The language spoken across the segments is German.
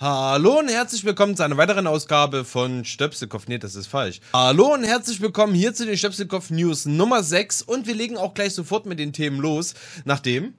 Hallo und herzlich willkommen zu einer weiteren Ausgabe von Stöpselkopf. Nee, das ist falsch. Hallo und herzlich willkommen hier zu den Stöpselkopf News Nummer 6 und wir legen auch gleich sofort mit den Themen los, nachdem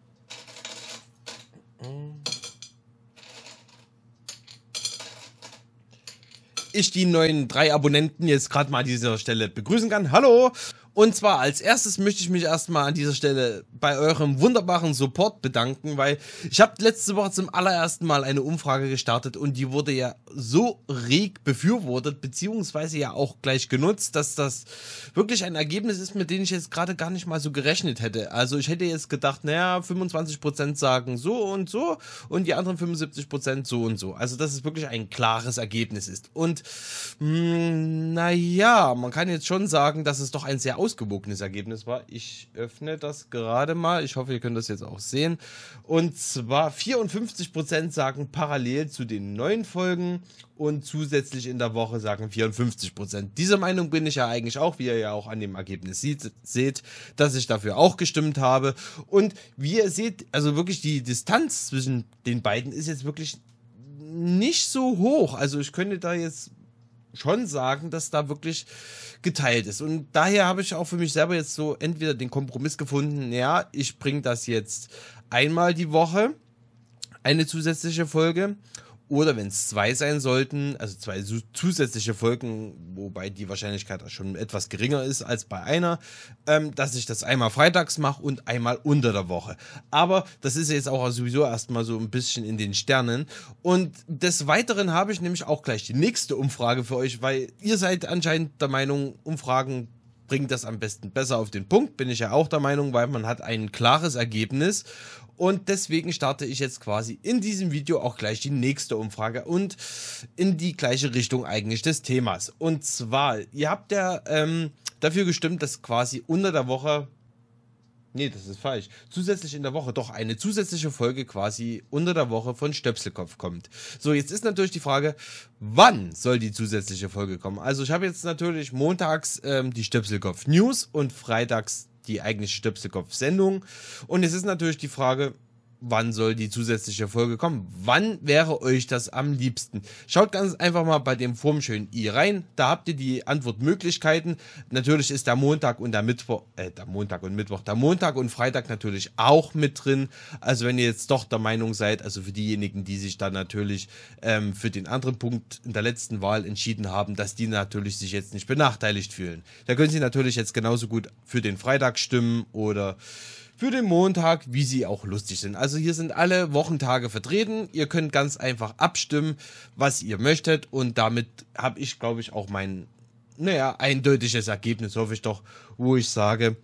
ich die neuen drei Abonnenten jetzt gerade mal an dieser Stelle begrüßen kann. Hallo! Und zwar als erstes möchte ich mich erstmal an dieser Stelle bei eurem wunderbaren Support bedanken, weil ich habe letzte Woche zum allerersten Mal eine Umfrage gestartet und die wurde ja so reg befürwortet, beziehungsweise ja auch gleich genutzt, dass das wirklich ein Ergebnis ist, mit dem ich jetzt gerade gar nicht mal so gerechnet hätte. Also ich hätte jetzt gedacht, naja, 25% sagen so und so und die anderen 75% so und so. Also dass es wirklich ein klares Ergebnis ist. Und hm, naja, man kann jetzt schon sagen, dass es doch ein sehr ausgewogenes Ergebnis war. Ich öffne das gerade mal. Ich hoffe, ihr könnt das jetzt auch sehen. Und zwar 54% sagen parallel zu den neuen Folgen und zusätzlich in der Woche sagen 54%. Dieser Meinung bin ich ja eigentlich auch, wie ihr ja auch an dem Ergebnis sieht, seht, dass ich dafür auch gestimmt habe. Und wie ihr seht, also wirklich die Distanz zwischen den beiden ist jetzt wirklich nicht so hoch. Also ich könnte da jetzt schon sagen, dass da wirklich geteilt ist. Und daher habe ich auch für mich selber jetzt so entweder den Kompromiss gefunden, ja, ich bringe das jetzt einmal die Woche, eine zusätzliche Folge, oder wenn es zwei sein sollten, also zwei zusätzliche Folgen, wobei die Wahrscheinlichkeit schon etwas geringer ist als bei einer, ähm, dass ich das einmal freitags mache und einmal unter der Woche. Aber das ist jetzt auch sowieso erstmal so ein bisschen in den Sternen. Und des Weiteren habe ich nämlich auch gleich die nächste Umfrage für euch, weil ihr seid anscheinend der Meinung, Umfragen bringt das am besten besser auf den Punkt, bin ich ja auch der Meinung, weil man hat ein klares Ergebnis. Und deswegen starte ich jetzt quasi in diesem Video auch gleich die nächste Umfrage und in die gleiche Richtung eigentlich des Themas. Und zwar, ihr habt ja ähm, dafür gestimmt, dass quasi unter der Woche Nee, das ist falsch. Zusätzlich in der Woche, doch eine zusätzliche Folge quasi unter der Woche von Stöpselkopf kommt. So, jetzt ist natürlich die Frage, wann soll die zusätzliche Folge kommen? Also ich habe jetzt natürlich montags ähm, die Stöpselkopf News und freitags die eigentliche Stöpselkopf Sendung. Und jetzt ist natürlich die Frage, wann soll die zusätzliche Folge kommen? Wann wäre euch das am liebsten? Schaut ganz einfach mal bei dem formschönen i rein. Da habt ihr die Antwortmöglichkeiten. Natürlich ist der Montag und der Mittwoch, äh, der Montag und Mittwoch, der Montag und Freitag natürlich auch mit drin. Also wenn ihr jetzt doch der Meinung seid, also für diejenigen, die sich dann natürlich ähm, für den anderen Punkt in der letzten Wahl entschieden haben, dass die natürlich sich jetzt nicht benachteiligt fühlen. Da können sie natürlich jetzt genauso gut für den Freitag stimmen oder für den Montag, wie sie auch lustig sind. Also hier sind alle Wochentage vertreten. Ihr könnt ganz einfach abstimmen, was ihr möchtet. Und damit habe ich, glaube ich, auch mein, naja, eindeutiges Ergebnis, hoffe ich doch, wo ich sage,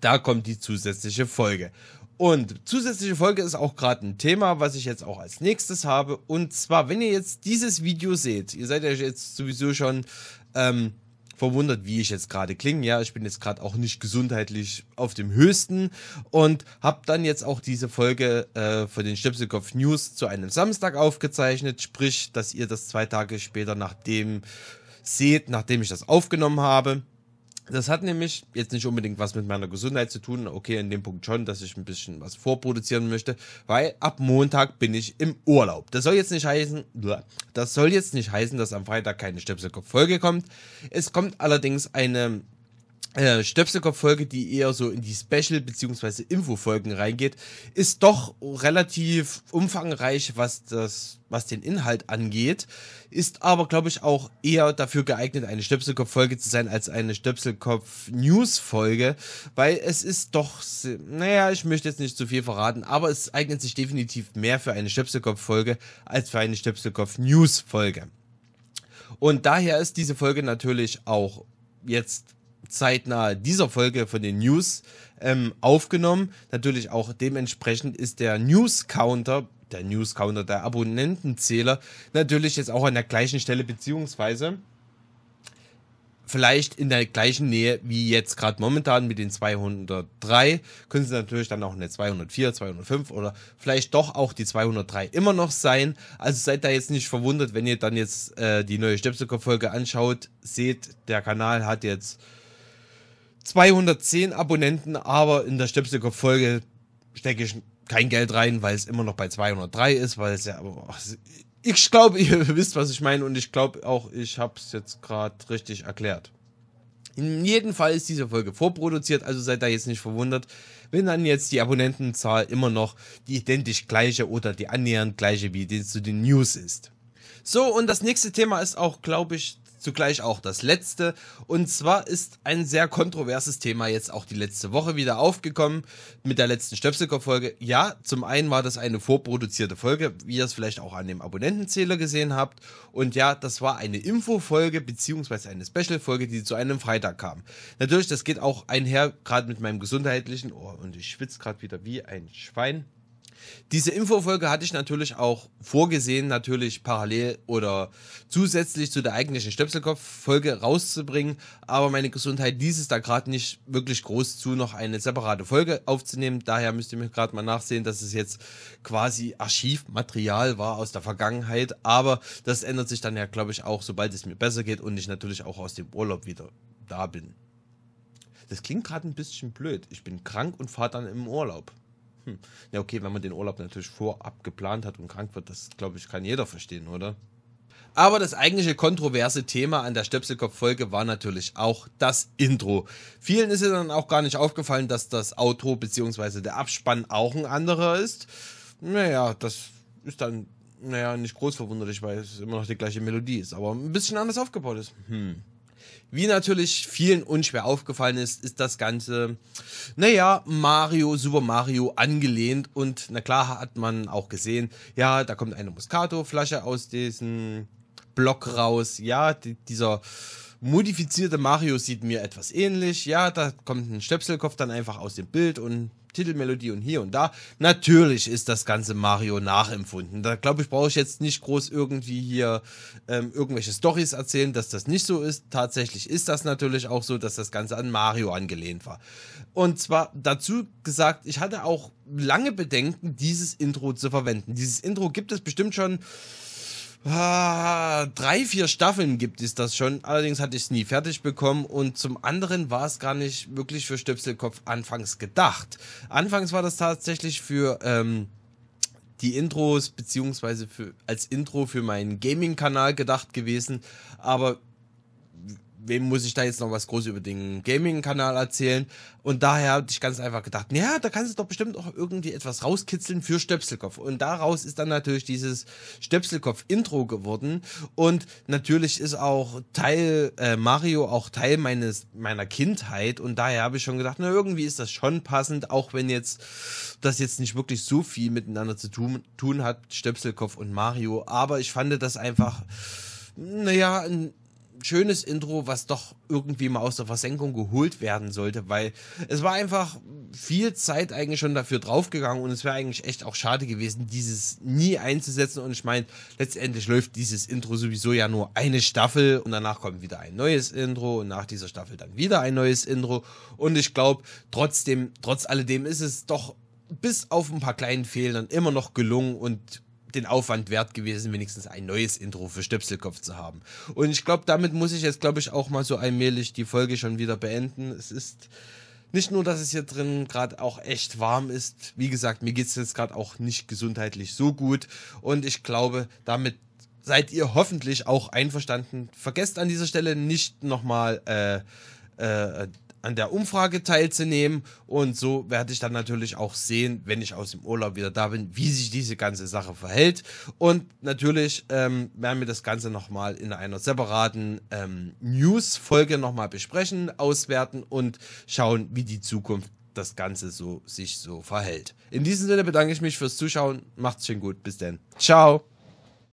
da kommt die zusätzliche Folge. Und zusätzliche Folge ist auch gerade ein Thema, was ich jetzt auch als nächstes habe. Und zwar, wenn ihr jetzt dieses Video seht, ihr seid ja jetzt sowieso schon ähm, verwundert, wie ich jetzt gerade klinge. Ja, ich bin jetzt gerade auch nicht gesundheitlich auf dem höchsten und habe dann jetzt auch diese Folge äh, von den Stöpselkopf News zu einem Samstag aufgezeichnet, sprich, dass ihr das zwei Tage später nachdem seht, nachdem ich das aufgenommen habe. Das hat nämlich jetzt nicht unbedingt was mit meiner Gesundheit zu tun. Okay, in dem Punkt schon, dass ich ein bisschen was vorproduzieren möchte, weil ab Montag bin ich im Urlaub. Das soll jetzt nicht heißen, das soll jetzt nicht heißen, dass am Freitag keine Stöpselkopf-Folge kommt. Es kommt allerdings eine äh, Stöpselkopf-Folge, die eher so in die Special- bzw. Info-Folgen reingeht, ist doch relativ umfangreich, was, das, was den Inhalt angeht. Ist aber, glaube ich, auch eher dafür geeignet, eine Stöpselkopf-Folge zu sein, als eine Stöpselkopf-News-Folge, weil es ist doch, naja, ich möchte jetzt nicht zu viel verraten, aber es eignet sich definitiv mehr für eine Stöpselkopf-Folge als für eine Stöpselkopf-News-Folge. Und daher ist diese Folge natürlich auch jetzt zeitnah dieser Folge von den News ähm, aufgenommen. Natürlich auch dementsprechend ist der News-Counter, der News-Counter, der Abonnentenzähler, natürlich jetzt auch an der gleichen Stelle, beziehungsweise vielleicht in der gleichen Nähe wie jetzt gerade momentan mit den 203, können sie natürlich dann auch eine 204, 205 oder vielleicht doch auch die 203 immer noch sein. Also seid da jetzt nicht verwundert, wenn ihr dann jetzt äh, die neue Stöpselkopf-Folge anschaut, seht, der Kanal hat jetzt 210 Abonnenten, aber in der Stöpselkopf-Folge stecke ich kein Geld rein, weil es immer noch bei 203 ist, weil es ja, aber ich glaube, ihr wisst, was ich meine und ich glaube auch, ich habe es jetzt gerade richtig erklärt. In jedem Fall ist diese Folge vorproduziert, also seid da jetzt nicht verwundert, wenn dann jetzt die Abonnentenzahl immer noch die identisch gleiche oder die annähernd gleiche wie die zu den News ist. So, und das nächste Thema ist auch, glaube ich, zugleich auch das letzte. Und zwar ist ein sehr kontroverses Thema jetzt auch die letzte Woche wieder aufgekommen mit der letzten Stöpselkopf-Folge. Ja, zum einen war das eine vorproduzierte Folge, wie ihr es vielleicht auch an dem Abonnentenzähler gesehen habt. Und ja, das war eine Infofolge bzw. eine Special-Folge, die zu einem Freitag kam. Natürlich, das geht auch einher, gerade mit meinem gesundheitlichen Ohr. Und ich schwitze gerade wieder wie ein Schwein. Diese Infofolge hatte ich natürlich auch vorgesehen, natürlich parallel oder zusätzlich zu der eigentlichen Stöpselkopf-Folge rauszubringen, aber meine Gesundheit ließ es da gerade nicht wirklich groß zu, noch eine separate Folge aufzunehmen. Daher müsst ihr mir gerade mal nachsehen, dass es jetzt quasi Archivmaterial war aus der Vergangenheit, aber das ändert sich dann ja, glaube ich, auch, sobald es mir besser geht und ich natürlich auch aus dem Urlaub wieder da bin. Das klingt gerade ein bisschen blöd. Ich bin krank und fahre dann im Urlaub. Hm. Ja, okay, wenn man den Urlaub natürlich vorab geplant hat und krank wird, das glaube ich, kann jeder verstehen, oder? Aber das eigentliche kontroverse Thema an der Stöpselkopf-Folge war natürlich auch das Intro. Vielen ist ja dann auch gar nicht aufgefallen, dass das Auto bzw. der Abspann auch ein anderer ist. Naja, das ist dann, naja, nicht groß verwunderlich, weil es immer noch die gleiche Melodie ist, aber ein bisschen anders aufgebaut ist. Hm. Wie natürlich vielen unschwer aufgefallen ist, ist das Ganze, naja, Mario, Super Mario angelehnt. Und na klar hat man auch gesehen, ja, da kommt eine Moscato-Flasche aus diesem Block raus. Ja, die, dieser modifizierte Mario sieht mir etwas ähnlich. Ja, da kommt ein Stöpselkopf dann einfach aus dem Bild und Titelmelodie und hier und da. Natürlich ist das ganze Mario nachempfunden. Da glaube ich, brauche ich jetzt nicht groß irgendwie hier ähm, irgendwelche Storys erzählen, dass das nicht so ist. Tatsächlich ist das natürlich auch so, dass das Ganze an Mario angelehnt war. Und zwar dazu gesagt, ich hatte auch lange Bedenken, dieses Intro zu verwenden. Dieses Intro gibt es bestimmt schon ah, drei, vier Staffeln gibt es das schon. Allerdings hatte ich es nie fertig bekommen und zum anderen war es gar nicht wirklich für Stöpselkopf anfangs gedacht. Anfangs war das tatsächlich für ähm, die Intros beziehungsweise für, als Intro für meinen Gaming-Kanal gedacht gewesen, aber wem muss ich da jetzt noch was groß über den Gaming-Kanal erzählen? Und daher habe ich ganz einfach gedacht, naja, da kannst du doch bestimmt auch irgendwie etwas rauskitzeln für Stöpselkopf. Und daraus ist dann natürlich dieses Stöpselkopf-Intro geworden. Und natürlich ist auch Teil äh, Mario auch Teil meines meiner Kindheit. Und daher habe ich schon gedacht, na irgendwie ist das schon passend, auch wenn jetzt das jetzt nicht wirklich so viel miteinander zu tun, tun hat, Stöpselkopf und Mario. Aber ich fand das einfach naja, ein schönes Intro, was doch irgendwie mal aus der Versenkung geholt werden sollte, weil es war einfach viel Zeit eigentlich schon dafür draufgegangen und es wäre eigentlich echt auch schade gewesen, dieses nie einzusetzen. Und ich meine, letztendlich läuft dieses Intro sowieso ja nur eine Staffel und danach kommt wieder ein neues Intro und nach dieser Staffel dann wieder ein neues Intro. Und ich glaube, trotzdem, trotz alledem ist es doch bis auf ein paar kleinen Fehlern immer noch gelungen und den Aufwand wert gewesen, wenigstens ein neues Intro für Stöpselkopf zu haben. Und ich glaube, damit muss ich jetzt, glaube ich, auch mal so allmählich die Folge schon wieder beenden. Es ist nicht nur, dass es hier drin gerade auch echt warm ist. Wie gesagt, mir geht es jetzt gerade auch nicht gesundheitlich so gut. Und ich glaube, damit seid ihr hoffentlich auch einverstanden. Vergesst an dieser Stelle nicht nochmal. Äh, äh, an der Umfrage teilzunehmen. Und so werde ich dann natürlich auch sehen, wenn ich aus dem Urlaub wieder da bin, wie sich diese ganze Sache verhält. Und natürlich ähm, werden wir das Ganze nochmal in einer separaten ähm, News-Folge nochmal besprechen, auswerten und schauen, wie die Zukunft das Ganze so sich so verhält. In diesem Sinne bedanke ich mich fürs Zuschauen. Macht's schön gut. Bis dann. Ciao.